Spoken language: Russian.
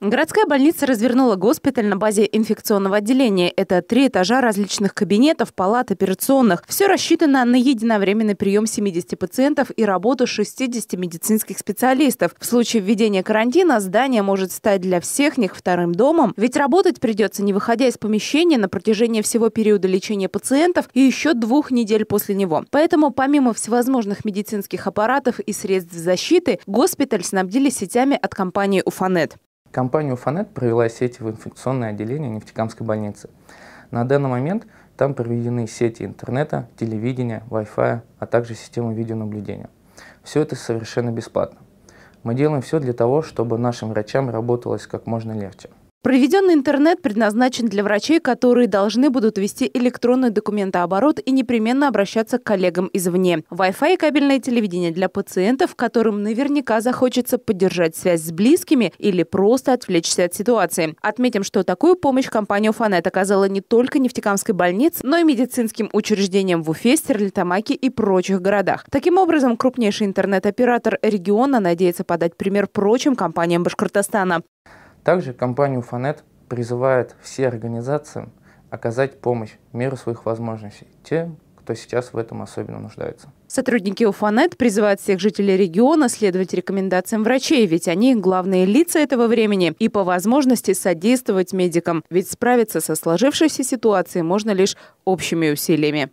Городская больница развернула госпиталь на базе инфекционного отделения. Это три этажа различных кабинетов, палат, операционных. Все рассчитано на единовременный прием 70 пациентов и работу 60 медицинских специалистов. В случае введения карантина здание может стать для всех них вторым домом, ведь работать придется не выходя из помещения на протяжении всего периода лечения пациентов и еще двух недель после него. Поэтому помимо всевозможных медицинских аппаратов и средств защиты, госпиталь снабдили сетями от компании «Уфанет». Компанию «Фанет» провела сеть в инфекционное отделение Нефтекамской больницы. На данный момент там проведены сети интернета, телевидения, Wi-Fi, а также система видеонаблюдения. Все это совершенно бесплатно. Мы делаем все для того, чтобы нашим врачам работалось как можно легче. Проведенный интернет предназначен для врачей, которые должны будут вести электронный документооборот и непременно обращаться к коллегам извне. Wi-Fi и кабельное телевидение для пациентов, которым наверняка захочется поддержать связь с близкими или просто отвлечься от ситуации. Отметим, что такую помощь компания «Уфанет» оказала не только Нефтекамской больнице, но и медицинским учреждениям в Уфе, Стерлитамаке и прочих городах. Таким образом, крупнейший интернет-оператор региона надеется подать пример прочим компаниям Башкортостана. Также компанию Фанет призывает все организации оказать помощь в меру своих возможностей тем, кто сейчас в этом особенно нуждается. Сотрудники УФАНЕТ призывают всех жителей региона следовать рекомендациям врачей, ведь они главные лица этого времени, и по возможности содействовать медикам. Ведь справиться со сложившейся ситуацией можно лишь общими усилиями.